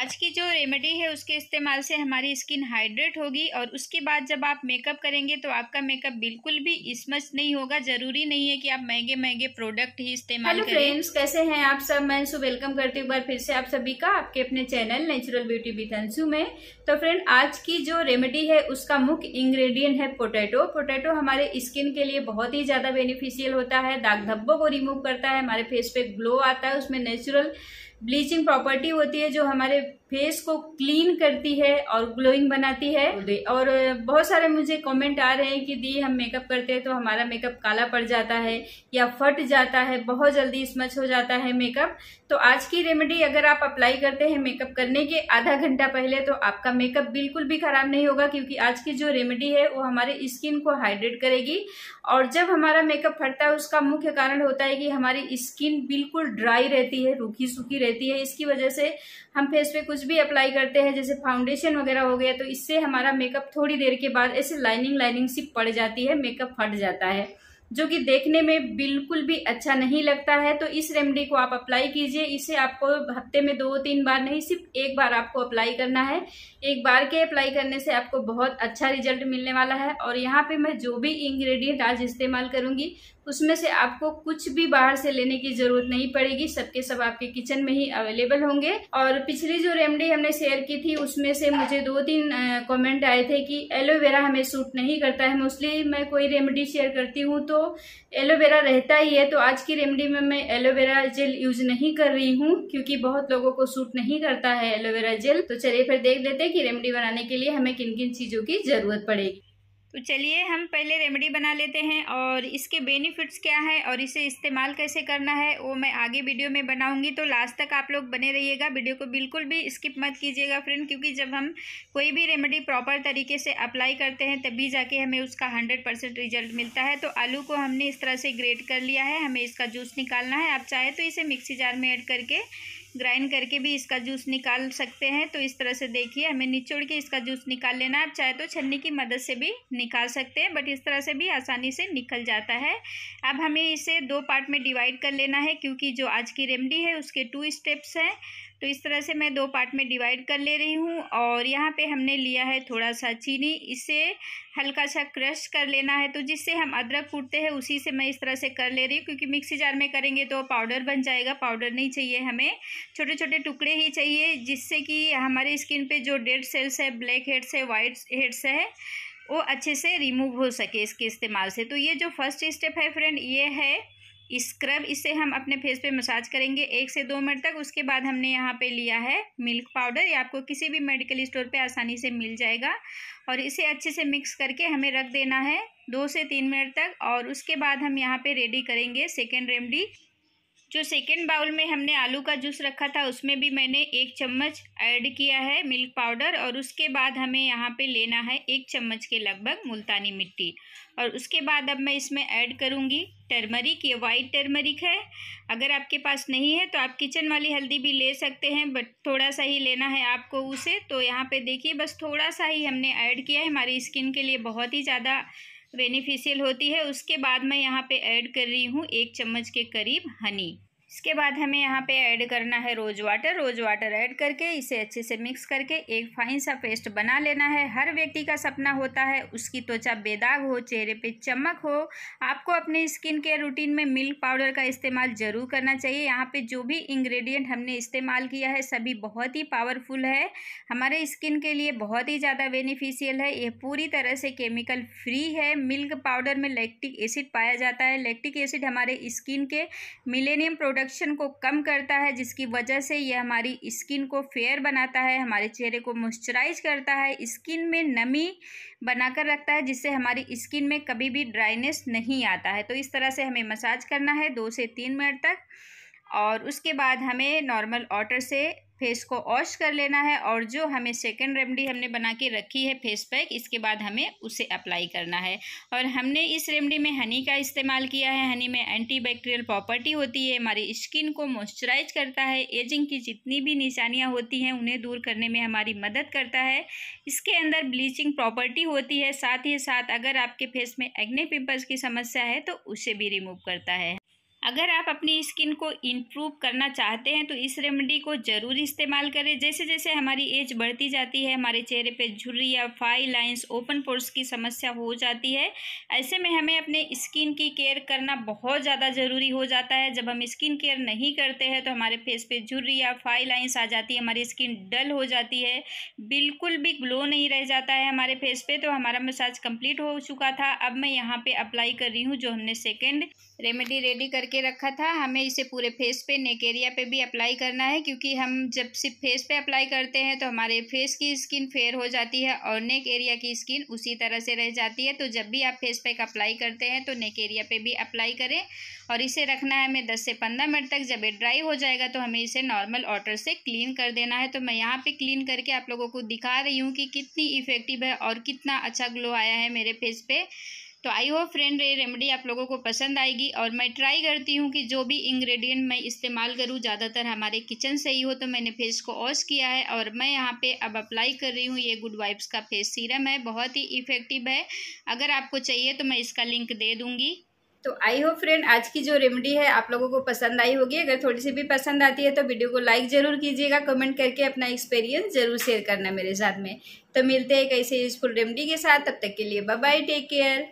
आज की जो रेमेडी है उसके इस्तेमाल से हमारी स्किन हाइड्रेट होगी और उसके बाद जब आप मेकअप करेंगे तो आपका मेकअप बिल्कुल भी स्मच नहीं होगा जरूरी नहीं है कि आप महंगे महंगे प्रोडक्ट ही इस्तेमाल करें फ्रेंड्स कैसे हैं आप सब मैं सु वेलकम करती हूँ एक बार फिर से आप सभी का आपके अपने channel natural beauty with Anshu में तो फ्रेंड आज की जो रेमेडी है उसका मुख्य इंग्रेडियंट है पोटैटो पोटैटो हमारे स्किन के लिए बहुत ही ज़्यादा बेनिफिशियल होता है दाग धब्बों को रिमूव करता है हमारे फेस पे ग्लो आता है उसमें नेचुरल ब्लीचिंग प्रॉपर्टी होती है जो हमारे फेस को क्लीन करती है और ग्लोइंग बनाती है और बहुत सारे मुझे कमेंट आ रहे हैं कि दी हम मेकअप करते हैं तो हमारा मेकअप काला पड़ जाता है या फट जाता है बहुत जल्दी स्मच हो जाता है मेकअप तो आज की रेमेडी अगर आप अप्लाई करते हैं मेकअप करने के आधा घंटा पहले तो आपका मेकअप बिल्कुल भी खराब नहीं होगा क्योंकि आज की जो रेमेडी है वो हमारे स्किन को हाइड्रेट करेगी और जब हमारा मेकअप फटता है उसका मुख्य कारण होता है कि हमारी स्किन बिल्कुल ड्राई रहती है रूखी सूखी रहती है इसकी वजह से हम फेस पे कुछ कुछ भी अप्लाई करते हैं जैसे फाउंडेशन वगैरह हो गया तो इससे हमारा मेकअप थोड़ी देर के बाद ऐसे लाइनिंग लाइनिंग सी पड़ जाती है मेकअप फट जाता है जो कि देखने में बिल्कुल भी अच्छा नहीं लगता है तो इस रेमेडी को आप अप्लाई कीजिए इसे आपको हफ्ते में दो तीन बार नहीं सिर्फ एक बार आपको अप्लाई करना है एक बार के अप्लाई करने से आपको बहुत अच्छा रिजल्ट मिलने वाला है और यहाँ पे मैं जो भी इंग्रेडिएंट आज इस्तेमाल करूँगी उसमें से आपको कुछ भी बाहर से लेने की जरूरत नहीं पड़ेगी सबके सब आपके किचन में ही अवेलेबल होंगे और पिछली जो रेमेडी हमने शेयर की थी उसमें से मुझे दो तीन कमेंट आए थे कि एलोवेरा हमें सूट नहीं करता है मोस्टली मैं कोई रेमेडी शेयर करती हूँ तो एलोवेरा रहता ही है तो आज की रेमेडी में मैं एलोवेरा जेल यूज नहीं कर रही हूँ क्योंकि बहुत लोगों को सूट नहीं करता है एलोवेरा जेल तो चलिए फिर देख लेते हैं कि रेमेडी बनाने के लिए हमें किन किन चीज़ों की ज़रूरत पड़ेगी तो चलिए हम पहले रेमेडी बना लेते हैं और इसके बेनिफिट्स क्या है और इसे इस्तेमाल कैसे करना है वो मैं आगे वीडियो में बनाऊंगी तो लास्ट तक आप लोग बने रहिएगा वीडियो को बिल्कुल भी स्किप मत कीजिएगा फ्रेंड क्योंकि जब हम कोई भी रेमेडी प्रॉपर तरीके से अप्लाई करते हैं तभी जाके हमें उसका हंड्रेड परसेंट रिजल्ट मिलता है तो आलू को हमने इस तरह से ग्रेट कर लिया है हमें इसका जूस निकालना है आप चाहें तो इसे मिक्सी जार में ऐड करके ग्राइंड करके भी इसका जूस निकाल सकते हैं तो इस तरह से देखिए हमें निचोड़ के इसका जूस निकाल लेना आप चाहे तो छन्नी की मदद से भी निकाल सकते हैं बट इस तरह से भी आसानी से निकल जाता है अब हमें इसे दो पार्ट में डिवाइड कर लेना है क्योंकि जो आज की रेमडी है उसके टू स्टेप्स हैं तो इस तरह से मैं दो पार्ट में डिवाइड कर ले रही हूँ और यहाँ पे हमने लिया है थोड़ा सा चीनी इसे हल्का सा क्रश कर लेना है तो जिससे हम अदरक कूटते हैं उसी से मैं इस तरह से कर ले रही हूँ क्योंकि मिक्सी जार में करेंगे तो पाउडर बन जाएगा पाउडर नहीं चाहिए हमें छोटे छोटे टुकड़े ही चाहिए जिससे कि हमारे स्किन पर जो डेड सेल्स है ब्लैक हेड्स है वाइट हेड्स है वो अच्छे से रिमूव हो सके इसके इस्तेमाल से तो ये जो फर्स्ट स्टेप है फ्रेंड ये है स्क्रब इसे हम अपने फेस पे मसाज करेंगे एक से दो मिनट तक उसके बाद हमने यहाँ पे लिया है मिल्क पाउडर ये आपको किसी भी मेडिकल स्टोर पे आसानी से मिल जाएगा और इसे अच्छे से मिक्स करके हमें रख देना है दो से तीन मिनट तक और उसके बाद हम यहाँ पे रेडी करेंगे सेकेंड रेमडी जो सेकेंड बाउल में हमने आलू का जूस रखा था उसमें भी मैंने एक चम्मच ऐड किया है मिल्क पाउडर और उसके बाद हमें यहाँ पे लेना है एक चम्मच के लगभग मुल्तानी मिट्टी और उसके बाद अब मैं इसमें ऐड करूँगी टर्मरिक ये वाइट टर्मरिक है अगर आपके पास नहीं है तो आप किचन वाली हल्दी भी ले सकते हैं बट थोड़ा सा ही लेना है आपको उसे तो यहाँ पे देखिए बस थोड़ा सा ही हमने ऐड किया है हमारी स्किन के लिए बहुत ही ज़्यादा बेनिफिशियल होती है उसके बाद मैं यहाँ पर ऐड कर रही हूँ एक चम्मच के करीब हनी इसके बाद हमें यहाँ पे ऐड करना है rose water rose water add करके इसे अच्छे से मिक्स करके एक फाइन सा पेस्ट बना लेना है हर व्यक्ति का सपना होता है उसकी त्वचा बेदाग हो चेहरे पे चमक हो आपको अपने स्किन केयर रूटीन में मिल्क पाउडर का इस्तेमाल ज़रूर करना चाहिए यहाँ पे जो भी इंग्रेडिएंट हमने इस्तेमाल किया है सभी बहुत ही पावरफुल है हमारे स्किन के लिए बहुत ही ज़्यादा बेनिफिशियल है यह पूरी तरह से केमिकल फ्री है मिल्क पाउडर में लैक्टिक एसिड पाया जाता है लैक्टिक एसिड हमारे स्किन के मिलेनियम प्रोडक्ट प्रोडक्शन को कम करता है जिसकी वजह से यह हमारी स्किन को फेयर बनाता है हमारे चेहरे को मॉइस्चराइज करता है स्किन में नमी बनाकर रखता है जिससे हमारी स्किन में कभी भी ड्राइनेस नहीं आता है तो इस तरह से हमें मसाज करना है दो से तीन मिनट तक और उसके बाद हमें नॉर्मल वाटर से फेस को वॉश कर लेना है और जो हमें सेकेंड रेमडी हमने बना के रखी है फेस पैक इसके बाद हमें उसे अप्लाई करना है और हमने इस रेमडी में हनी का इस्तेमाल किया है हनी में एंटी बैक्टीरियल प्रॉपर्टी होती है हमारी स्किन को मॉइस्चराइज करता है एजिंग की जितनी भी निशानियाँ होती हैं उन्हें दूर करने में हमारी मदद करता है इसके अंदर ब्लीचिंग प्रॉपर्टी होती है साथ ही साथ अगर आपके फेस में एग्ने पिम्पल्स की समस्या है तो उसे भी रिमूव करता है अगर आप अपनी स्किन को इम्प्रूव करना चाहते हैं तो इस रेमेडी को ज़रूर इस्तेमाल करें जैसे जैसे हमारी एज बढ़ती जाती है हमारे चेहरे पे झुर्री या फाई लाइंस ओपन पोर्स की समस्या हो जाती है ऐसे में हमें अपने स्किन की केयर करना बहुत ज़्यादा ज़रूरी हो जाता है जब हम स्किन केयर नहीं करते हैं तो हमारे फेस पर झुर्री या फाई लाइन्स आ जाती है हमारी स्किन डल हो जाती है बिल्कुल भी ग्लो नहीं रह जाता है हमारे फेस पर तो हमारा मसाज कम्प्लीट हो चुका था अब मैं यहाँ पर अप्लाई कर रही हूँ जो हमने सेकेंड रेमेडी रेडी करके करके रखा था हमें इसे पूरे फेस पे नेक एरिया पे भी अप्लाई करना है क्योंकि हम जब सिर्फ फेस पे अप्लाई करते हैं तो हमारे फेस की स्किन फेयर हो जाती है और नेक एरिया की स्किन उसी तरह से रह जाती है तो जब भी आप फेस पैक अप्लाई करते हैं तो नेक एरिया पर भी अप्लाई करें और इसे रखना है हमें दस से पंद्रह मिनट तक जब ये ड्राई हो जाएगा तो हमें इसे नॉर्मल ऑटर से क्लीन कर देना है तो मैं यहाँ पर क्लीन करके आप लोगों को दिखा रही हूँ कि कितनी इफ़ेक्टिव है और कितना अच्छा ग्लो आया है मेरे फेस पे तो आई होप फ्रेंड ये रेमेडी आप लोगों को पसंद आएगी और मैं ट्राई करती हूँ कि जो भी इंग्रेडिएंट मैं इस्तेमाल करूँ ज़्यादातर हमारे किचन से ही हो तो मैंने फेस को वॉश किया है और मैं यहाँ पे अब अप्लाई कर रही हूँ ये गुड वाइब्स का फेस सीरम है बहुत ही इफेक्टिव है अगर आपको चाहिए तो मैं इसका लिंक दे दूँगी तो आई होप फ्रेंड आज की जो रेमेडी है आप लोगों को पसंद आई होगी अगर थोड़ी सी भी पसंद आती है तो वीडियो को लाइक ज़रूर कीजिएगा कमेंट करके अपना एक्सपीरियंस ज़रूर शेयर करना मेरे साथ में तो मिलते हैं एक ऐसे यूजफुल रेमेडी के साथ तब तक के लिए बाय बाय टेक केयर